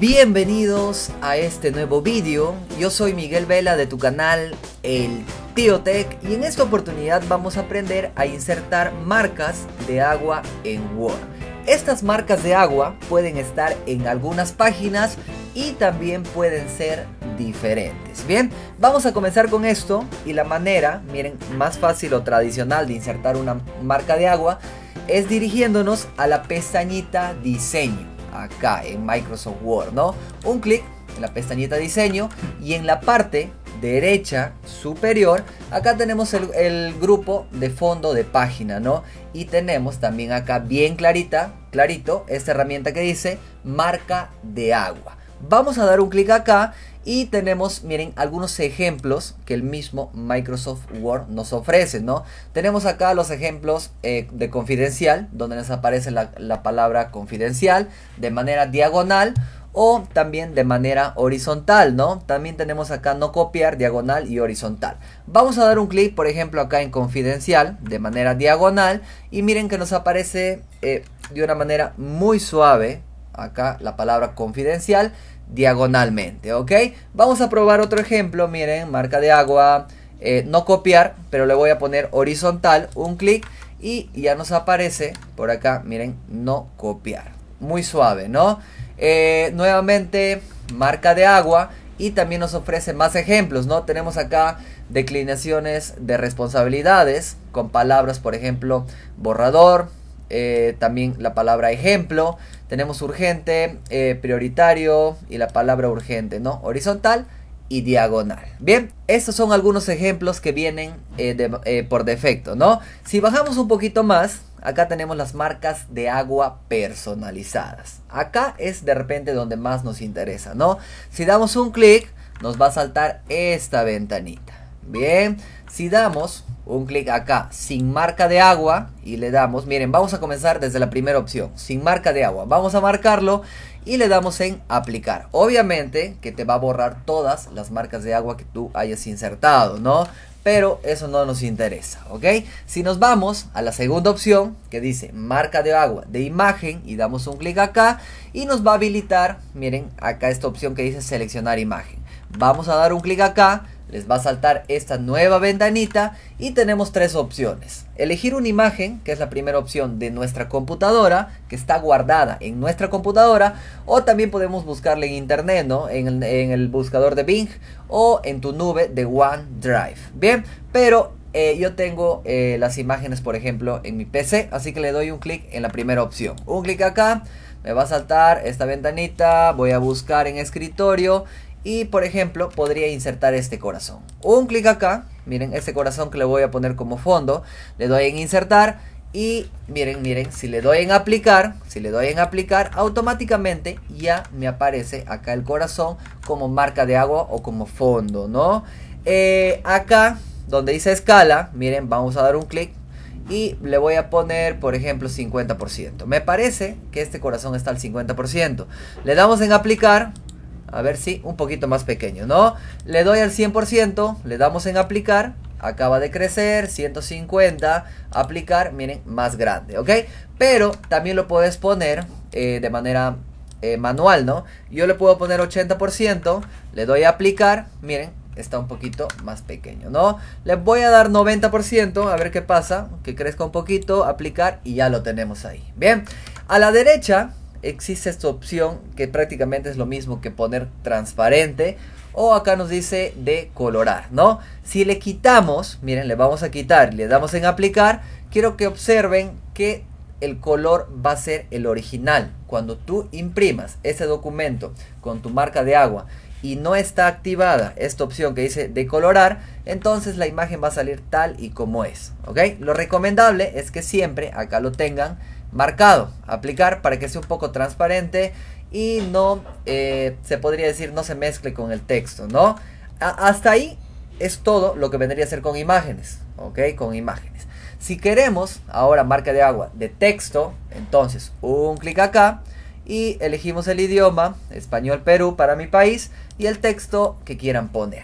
Bienvenidos a este nuevo vídeo, yo soy Miguel Vela de tu canal El Tío Tech y en esta oportunidad vamos a aprender a insertar marcas de agua en Word. Estas marcas de agua pueden estar en algunas páginas y también pueden ser diferentes. Bien, vamos a comenzar con esto y la manera, miren, más fácil o tradicional de insertar una marca de agua es dirigiéndonos a la pestañita diseño acá en Microsoft Word, ¿no? Un clic en la pestañita diseño y en la parte derecha superior, acá tenemos el, grupo de fondo de página, ¿no? Y tenemos también acá bien clarita, clarito, esta herramienta que dice marca de agua. Vamos a dar un clic acá y tenemos, miren, algunos ejemplos que el mismo Microsoft Word nos ofrece, ¿no? Tenemos acá los ejemplos eh, de confidencial, donde nos aparece la, palabra confidencial de manera diagonal o también de manera horizontal, ¿no? También tenemos acá no copiar, diagonal y horizontal. Vamos a dar un clic, por ejemplo, acá en confidencial, de manera diagonal, y miren que nos aparece eh, de una manera muy suave, acá la palabra confidencial diagonalmente, ¿ok? Vamos a probar otro ejemplo, miren, marca de agua, eh, no copiar, pero le voy a poner horizontal, un clic y ya nos aparece por acá, miren, no copiar. Muy suave, ¿no? Eh, nuevamente, marca de agua y también nos ofrece más ejemplos, ¿no? Tenemos acá declinaciones de responsabilidades con palabras, por ejemplo, borrador, eh, también la palabra ejemplo, tenemos urgente, eh, prioritario y la palabra urgente, ¿no? Horizontal y diagonal. Bien, estos son algunos ejemplos que vienen eh, eh, por defecto, ¿no? Si bajamos un poquito más, acá tenemos las marcas de agua personalizadas. Acá es de repente donde más nos interesa, ¿no? Si damos un clic, nos va a saltar esta ventanita. Bien, si damos un clic acá, sin marca de agua, y le damos, miren, vamos a comenzar desde la primera opción, sin marca de agua. Vamos a marcarlo y le damos en aplicar. Obviamente que te va a borrar todas las marcas de agua que tú hayas insertado, ¿no? Pero eso no nos interesa, ¿ok? Si nos vamos a la segunda opción que dice marca de agua de imagen y damos un clic acá y nos va a habilitar, miren, acá esta opción que dice seleccionar imagen. Vamos a dar un clic acá, les va a saltar esta nueva ventanita y tenemos tres opciones. Elegir una imagen, que es la primera opción de nuestra computadora, que está guardada en nuestra computadora, o también podemos buscarla en internet, ¿no? En el, buscador de Bing o en tu nube de OneDrive. Bien, pero eh, yo tengo eh, las imágenes, por ejemplo, en mi PC, así que le doy un clic en la primera opción. Un clic acá, me va a saltar esta ventanita, voy a buscar en escritorio y por ejemplo, podría insertar este corazón. Un clic acá, miren, este corazón que le voy a poner como fondo, le doy en insertar y miren, miren, si le doy en aplicar, si le doy en aplicar, automáticamente ya me aparece acá el corazón como marca de agua o como fondo, ¿no? Eh, acá, donde dice escala, miren, vamos a dar un clic y le voy a poner, por ejemplo, 50%. Me parece que este corazón está al 50%. Le damos en aplicar a ver si, un poquito más pequeño, ¿no? Le doy al 100%, le damos en aplicar. Acaba de crecer, 150, aplicar, miren, más grande, ¿ok? Pero también lo puedes poner eh, de manera eh, manual, ¿no? Yo le puedo poner 80%, le doy a aplicar, miren, está un poquito más pequeño, ¿no? Le voy a dar 90%, a ver qué pasa, que crezca un poquito, aplicar y ya lo tenemos ahí. Bien, a la derecha existe esta opción que prácticamente es lo mismo que poner transparente o acá nos dice de colorar, ¿no? Si le quitamos, miren, le vamos a quitar, le damos en aplicar, quiero que observen que el color va a ser el original. Cuando tú imprimas ese documento con tu marca de agua y no está activada esta opción que dice colorar. entonces la imagen va a salir tal y como es, ¿ok? Lo recomendable es que siempre acá lo tengan marcado. Aplicar para que sea un poco transparente y no, eh, se podría decir, no se mezcle con el texto, ¿no? hasta ahí es todo lo que vendría a ser con imágenes, ¿ok? Con imágenes. Si queremos ahora marca de agua de texto, entonces un clic acá y elegimos el idioma, español Perú para mi país y el texto que quieran poner.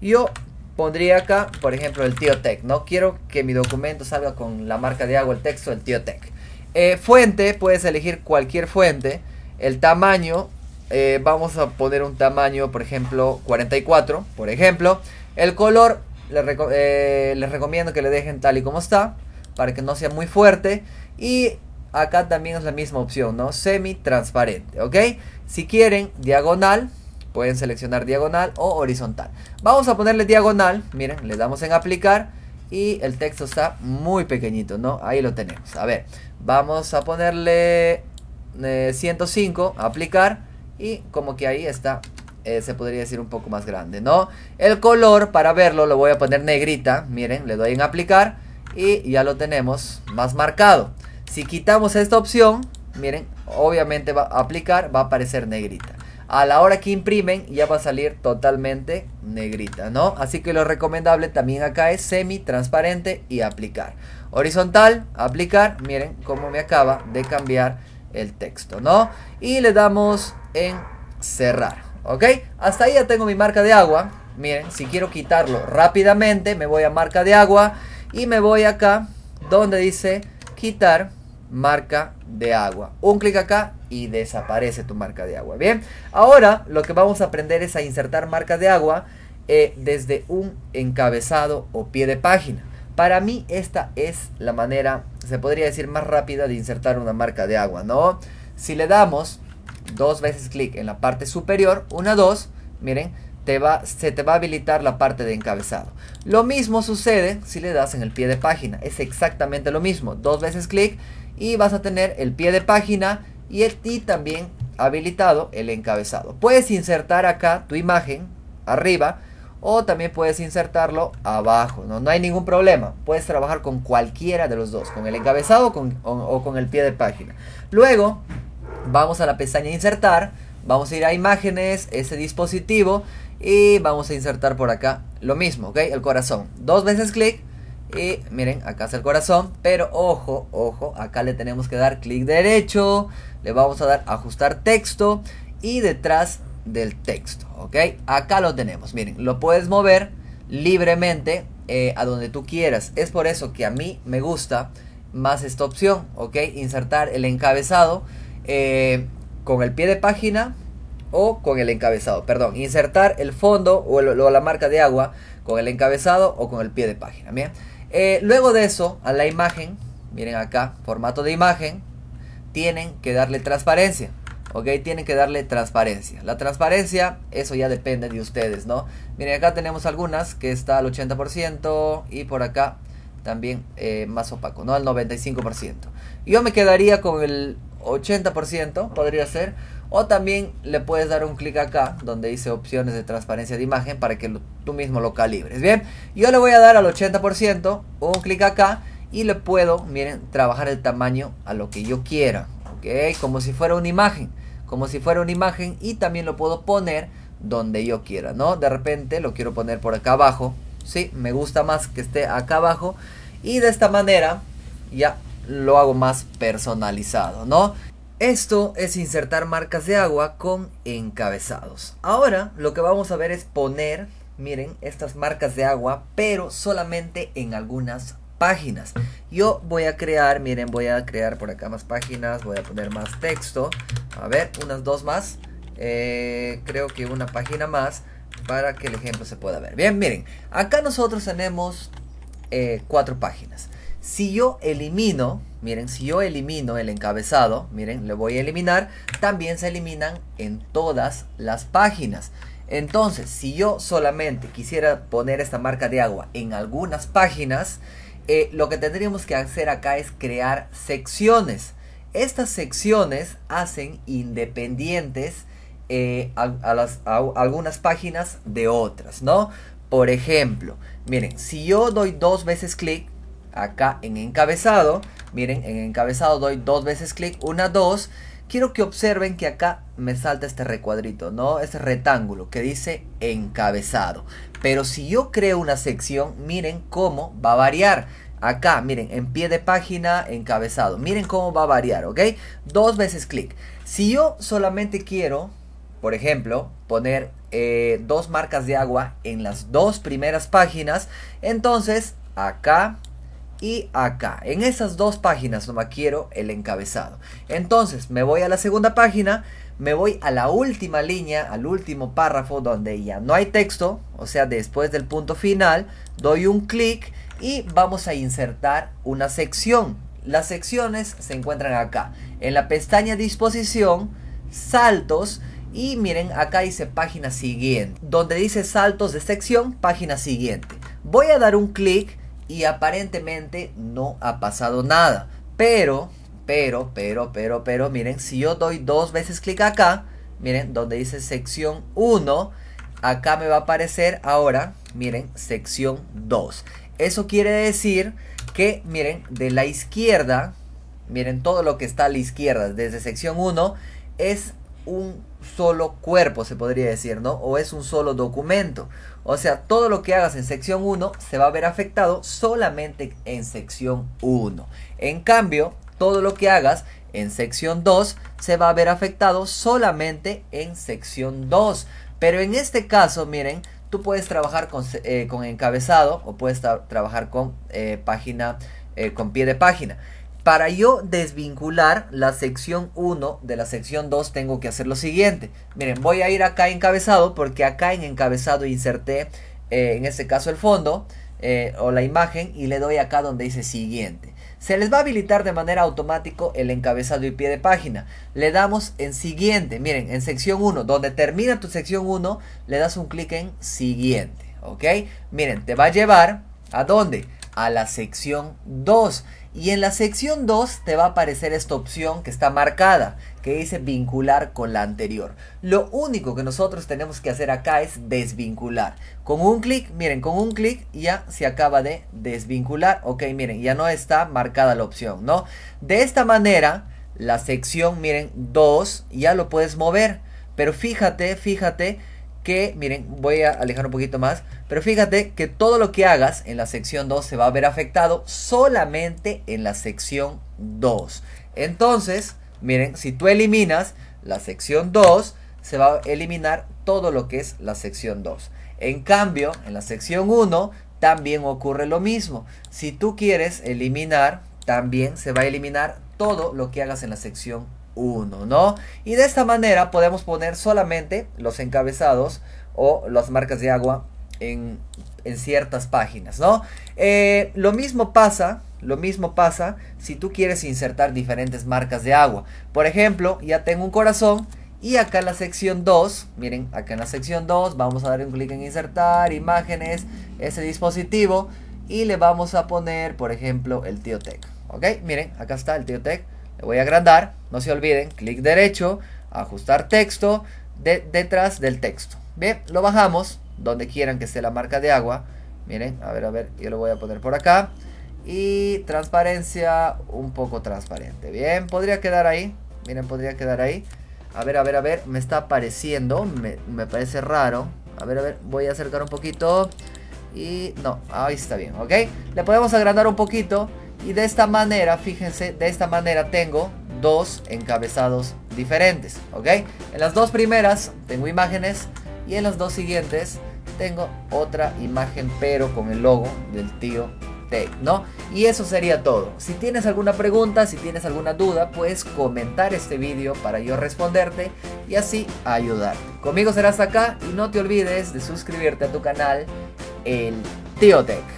Yo pondría acá, por ejemplo, el Tech. ¿no? Quiero que mi documento salga con la marca de agua, el texto, el Tech. Eh, fuente, puedes elegir cualquier fuente. El tamaño, eh, vamos a poner un tamaño, por ejemplo, 44, por ejemplo. El color, eh, les, recomiendo que le dejen tal y como está, para que no sea muy fuerte. Y acá también es la misma opción, ¿no? Semi transparente, ¿ok? Si quieren, diagonal, pueden seleccionar diagonal o horizontal. Vamos a ponerle diagonal, miren, le damos en aplicar y el texto está muy pequeñito, ¿no? Ahí lo tenemos. A ver, vamos a ponerle 105, eh, aplicar y como que ahí está, eh, se podría decir un poco más grande, ¿no? El color para verlo lo voy a poner negrita, miren, le doy en aplicar y ya lo tenemos más marcado. Si quitamos esta opción, miren, obviamente va a aplicar, va a aparecer negrita a la hora que imprimen ya va a salir totalmente negrita, ¿no? Así que lo recomendable también acá es semi transparente y aplicar. Horizontal, aplicar, miren cómo me acaba de cambiar el texto, ¿no? Y le damos en cerrar, ¿ok? Hasta ahí ya tengo mi marca de agua. Miren, si quiero quitarlo rápidamente, me voy a marca de agua y me voy acá donde dice quitar marca de agua. Un clic acá y desaparece tu marca de agua. Bien, ahora lo que vamos a aprender es a insertar marca de agua eh, desde un encabezado o pie de página. Para mí esta es la manera, se podría decir, más rápida de insertar una marca de agua, ¿no? Si le damos dos veces clic en la parte superior, una, dos, miren, te va, se te va a habilitar la parte de encabezado. Lo mismo sucede si le das en el pie de página, es exactamente lo mismo, dos veces clic y vas a tener el pie de página y, el, ti también habilitado el encabezado. Puedes insertar acá tu imagen arriba o también puedes insertarlo abajo. No, no hay ningún problema. Puedes trabajar con cualquiera de los dos, con el encabezado con, o, con el pie de página. Luego vamos a la pestaña insertar, vamos a ir a imágenes, ese dispositivo y vamos a insertar por acá lo mismo, ¿ok? El corazón. Dos veces clic y miren, acá es el corazón, pero ojo, ojo, acá le tenemos que dar clic derecho, le vamos a dar ajustar texto y detrás del texto, ¿ok? Acá lo tenemos, miren, lo puedes mover libremente eh, a donde tú quieras. Es por eso que a mí me gusta más esta opción, ¿ok? Insertar el encabezado eh, con el pie de página o con el encabezado, perdón, insertar el fondo o, la marca de agua con el encabezado o con el pie de página, ¿bien? Eh, luego de eso, a la imagen, miren acá, formato de imagen, tienen que darle transparencia. ¿ok? Tienen que darle transparencia. La transparencia, eso ya depende de ustedes, ¿no? Miren, acá tenemos algunas que está al 80% y por acá también eh, más opaco, ¿no? Al 95%. Yo me quedaría con el 80%, podría ser, o también le puedes dar un clic acá donde dice opciones de transparencia de imagen para que tú mismo lo calibres. Bien, yo le voy a dar al 80%, un clic acá y le puedo, miren, trabajar el tamaño a lo que yo quiera. como si fuera una imagen, como si fuera una imagen y también lo puedo poner donde yo quiera, ¿no? De repente lo quiero poner por acá abajo. Sí, me gusta más que esté acá abajo y de esta manera ya lo hago más personalizado, ¿no? Esto es insertar marcas de agua con encabezados. Ahora lo que vamos a ver es poner, miren, estas marcas de agua, pero solamente en algunas páginas. Yo voy a crear, miren, voy a crear por acá más páginas, voy a poner más texto. A ver, unas dos más. Eh, creo que una página más para que el ejemplo se pueda ver. Bien, miren, acá nosotros tenemos eh, cuatro páginas. Si yo elimino, miren, si yo elimino el encabezado, miren, le voy a eliminar, también se eliminan en todas las páginas. Entonces, si yo solamente quisiera poner esta marca de agua en algunas páginas, eh, lo que tendríamos que hacer acá es crear secciones. Estas secciones hacen independientes eh, a, las, a algunas páginas de otras, ¿no? Por ejemplo, miren, si yo doy dos veces clic, acá en encabezado, miren, en encabezado doy dos veces clic, una, dos, quiero que observen que acá me salta este recuadrito, ¿no? Este rectángulo que dice encabezado. Pero si yo creo una sección, miren cómo va a variar. Acá, miren, en pie de página, encabezado. Miren cómo va a variar, ¿ok? Dos veces clic. Si yo solamente quiero, por ejemplo, poner eh, dos marcas de agua en las dos primeras páginas, entonces acá y acá. En esas dos páginas no me quiero el encabezado. Entonces me voy a la segunda página, me voy a la última línea, al último párrafo donde ya no hay texto, o sea, después del punto final, doy un clic y vamos a insertar una sección. Las secciones se encuentran acá, en la pestaña disposición, saltos, y miren, acá dice página siguiente, donde dice saltos de sección, página siguiente. Voy a dar un clic y aparentemente no ha pasado nada. Pero, pero, pero, pero, pero, miren, si yo doy dos veces clic acá, miren, donde dice sección 1, acá me va a aparecer ahora, miren, sección 2. Eso quiere decir que, miren, de la izquierda, miren todo lo que está a la izquierda, desde sección 1, es un solo cuerpo, se podría decir, ¿no? O es un solo documento. O sea, todo lo que hagas en sección 1 se va a ver afectado solamente en sección 1. En cambio, todo lo que hagas en sección 2 se va a ver afectado solamente en sección 2. Pero en este caso, miren, tú puedes trabajar con, eh, con encabezado o puedes trabajar con eh, página, eh, con pie de página. Para yo desvincular la sección 1 de la sección 2 tengo que hacer lo siguiente. Miren, voy a ir acá encabezado porque acá en encabezado inserté eh, en este caso el fondo eh, o la imagen y le doy acá donde dice siguiente. Se les va a habilitar de manera automática el encabezado y pie de página. Le damos en siguiente, miren, en sección 1, donde termina tu sección 1, le das un clic en siguiente, ¿ok? Miren, te va a llevar a dónde? a la sección 2. Y en la sección 2 te va a aparecer esta opción que está marcada, que dice vincular con la anterior. Lo único que nosotros tenemos que hacer acá es desvincular. Con un clic, miren, con un clic ya se acaba de desvincular. Ok, miren, ya no está marcada la opción, ¿no? De esta manera, la sección, miren, 2, ya lo puedes mover. Pero fíjate, fíjate que, miren, voy a alejar un poquito más, pero fíjate que todo lo que hagas en la sección 2 se va a ver afectado solamente en la sección 2. Entonces, miren, si tú eliminas la sección 2, se va a eliminar todo lo que es la sección 2. En cambio, en la sección 1 también ocurre lo mismo. Si tú quieres eliminar, también se va a eliminar todo lo que hagas en la sección uno, ¿no? Y de esta manera podemos poner solamente los encabezados o las marcas de agua en, ciertas páginas, ¿no? Eh, lo mismo pasa, lo mismo pasa si tú quieres insertar diferentes marcas de agua. Por ejemplo, ya tengo un corazón y acá en la sección 2, miren, acá en la sección 2 vamos a dar un clic en insertar imágenes, ese dispositivo y le vamos a poner, por ejemplo, el Tiotec. ¿Ok? Miren, acá está el Tiotec. Le voy a agrandar no se olviden, clic derecho, ajustar texto, de, detrás del texto. Bien, lo bajamos donde quieran que esté la marca de agua. Miren, a ver, a ver, yo lo voy a poner por acá. Y transparencia, un poco transparente. Bien, podría quedar ahí. Miren, podría quedar ahí. A ver, a ver, a ver, me está apareciendo. Me, me parece raro. A ver, a ver, voy a acercar un poquito. Y no, ahí está bien, ¿ok? Le podemos agrandar un poquito. Y de esta manera, fíjense, de esta manera tengo dos encabezados diferentes, ¿ok? En las dos primeras tengo imágenes y en las dos siguientes tengo otra imagen pero con el logo del tío Tech, ¿no? Y eso sería todo. Si tienes alguna pregunta, si tienes alguna duda, puedes comentar este vídeo para yo responderte y así ayudarte. Conmigo serás acá y no te olvides de suscribirte a tu canal, el Tío Tech.